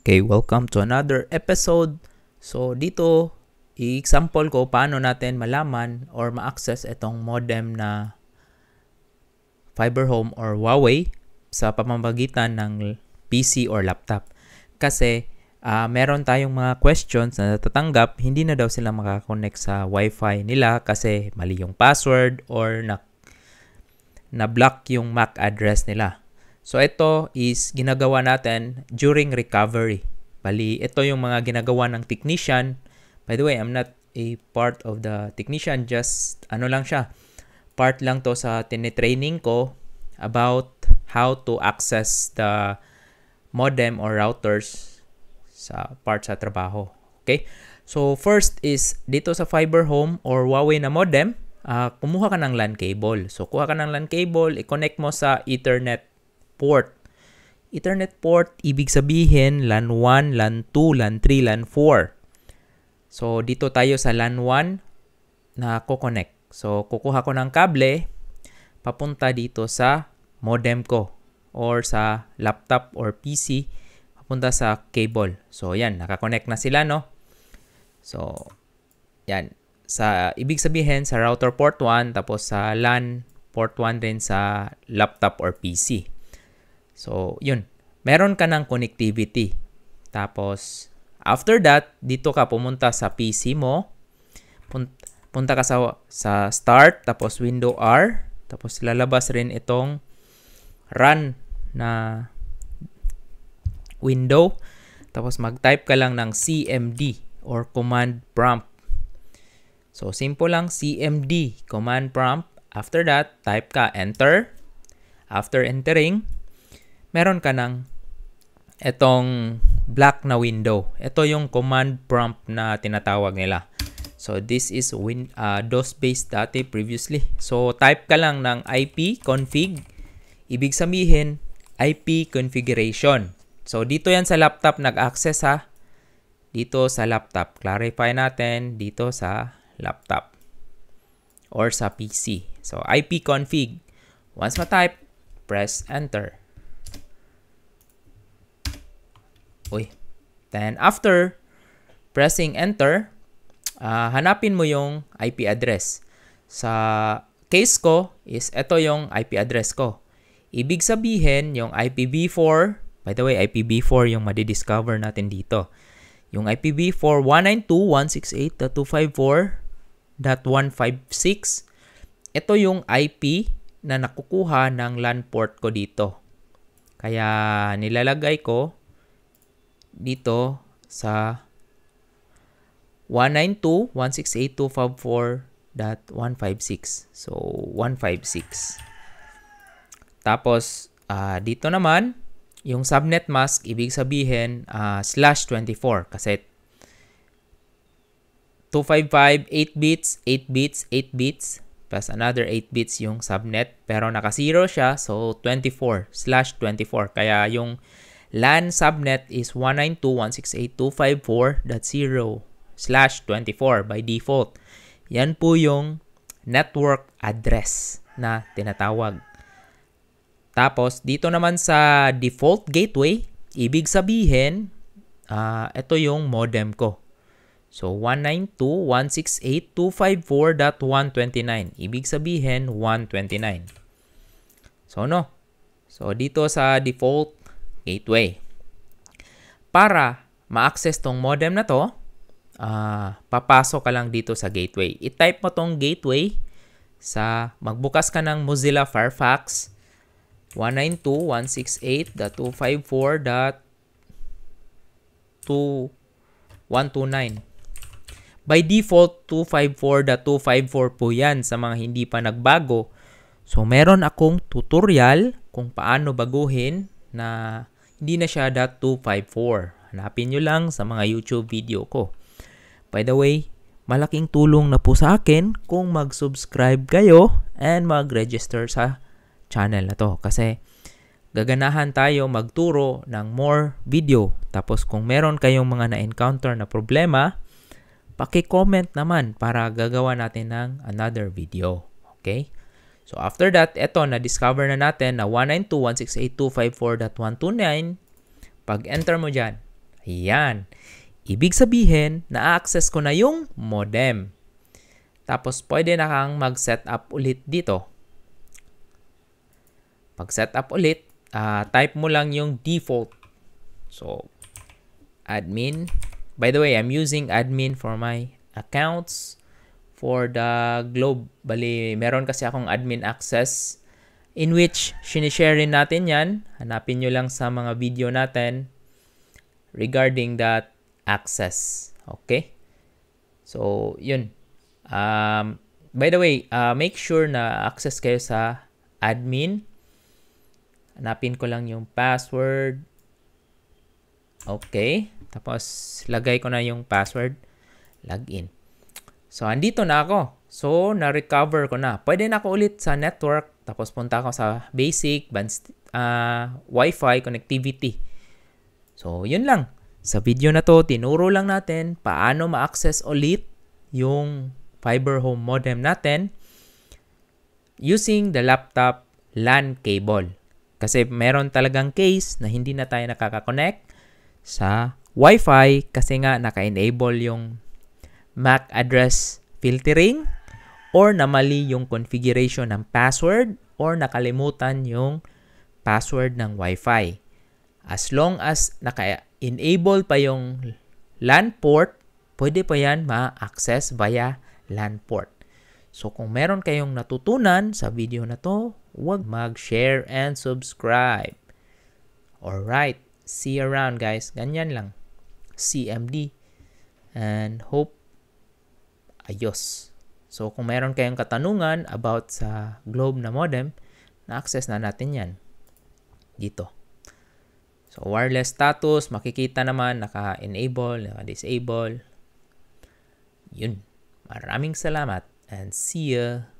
Okay, welcome to another episode. So, dito, i-example ko paano natin malaman or ma-access itong modem na fiber home or Huawei sa pamamagitan ng PC or laptop. Kasi, uh, meron tayong mga questions na natatanggap, hindi na daw sila makakonect sa Wi-Fi nila kasi mali yung password or na na-block yung MAC address nila. So ito is ginagawa natin during recovery. Bali, ito yung mga ginagawa ng technician. By the way, I'm not a part of the technician, just ano lang siya. Part lang to sa tinitraining ko about how to access the modem or routers sa part sa trabaho. Okay? So first is dito sa fiber home or Huawei na modem, uh, kumuha ka ng LAN cable. So kuha ka ng LAN cable, i-connect mo sa Ethernet port. Ethernet port, ibig sabihin LAN 1, LAN 2, LAN 3, LAN 4. So, dito tayo sa LAN 1 na ko-connect. So, kukuha ko ng kable papunta dito sa modem ko or sa laptop or PC papunta sa cable. So, yan. Nakakonect na sila, no? So, yan. Sa, ibig sabihin, sa router port 1 tapos sa LAN port 1 din sa laptop or PC. So, yun. Meron ka ng connectivity. Tapos, after that, dito ka pumunta sa PC mo. Punta ka sa, sa start, tapos window R. Tapos, lalabas rin itong run na window. Tapos, mag-type ka lang ng CMD or command prompt. So, simple lang CMD, command prompt. After that, type ka enter. After entering, meron ka ng etong black na window. Ito yung command prompt na tinatawag nila. So, this is win, uh, DOS-based dati previously. So, type ka lang ng IP config. Ibig sabihin, IP configuration. So, dito yan sa laptop nag-access ha. Dito sa laptop. Clarify natin dito sa laptop. Or sa PC. So, IP config. Once ma-type, press enter. Uy. Then, after pressing enter, uh, hanapin mo yung IP address. Sa case ko is ito yung IP address ko. Ibig sabihin, yung IPv4, by the way, IPv4 yung madidiscover natin dito. Yung IPv4, 192.168.254.156. Ito yung IP na nakukuha ng LAN port ko dito. Kaya nilalagay ko dito sa 192.168.254.156. So, 156. Tapos, uh, dito naman, yung subnet mask, ibig sabihin, uh, slash 24 kasi 255, 8 bits, 8 bits, 8 bits, plus another 8 bits yung subnet. Pero naka-zero siya, so 24, slash 24. Kaya yung LAN subnet is 192.168.254.0 slash 24 by default. Yan po yung network address na tinatawag. Tapos, dito naman sa default gateway, ibig sabihin, uh, ito yung modem ko. So, 192.168.254.129. Ibig sabihin, 129. So, no? So, dito sa default gateway. Para ma-access tong modem na to, uh, papasok ka lang dito sa gateway. I-type mo tong gateway sa magbukas ka ng Mozilla Firefox 192.168.254.2.129. By default, 254.254 po yan sa mga hindi pa nagbago. So, meron akong tutorial kung paano baguhin na hindi na siya .254. Hanapin nyo lang sa mga YouTube video ko. By the way, malaking tulong na po sa akin kung mag-subscribe kayo and mag-register sa channel na to. Kasi gaganahan tayo magturo ng more video. Tapos kung meron kayong mga na-encounter na problema, paki-comment naman para gagawa natin ng another video. Okay? So after that, eto, na-discover na natin na 192.168.254.129. Pag-enter mo dyan, ayan. Ibig sabihin, na-access ko na yung modem. Tapos pwede na kang mag setup ulit dito. pag setup ulit, uh, type mo lang yung default. So, admin. By the way, I'm using admin for my accounts for the globe. Bali, meron kasi akong admin access in which sinishare rin natin yan. Hanapin nyo lang sa mga video natin regarding that access. Okay? So, yun. Um, by the way, uh, make sure na access kayo sa admin. Hanapin ko lang yung password. Okay. Tapos, lagay ko na yung password. Login. So, andito na ako. So, na-recover ko na. Pwede na ako ulit sa network. Tapos punta ako sa basic, advanced, uh, ah, Wi-Fi connectivity. So, yun lang. Sa video na to, tinuro lang natin paano ma-access ulit yung fiber home modem natin using the laptop LAN cable. Kasi meron talagang case na hindi na tayo nakaka-connect sa Wi-Fi kasi nga naka-enable yung MAC address filtering, or na mali yung configuration ng password or nakalimutan yung password ng Wi-Fi. As long as naka-enable pa yung LAN port, pwede pa yan ma-access via LAN port. So kung meron kayong natutunan sa video na to, huwag mag-share and subscribe. Alright, see you around guys. Ganyan lang. CMD. And hope ayos. So kung meron kayong katanungan about sa globe na modem, na-access na natin yan dito. So wireless status, makikita naman naka-enable, naka-disable. Yun. Maraming salamat and see ya!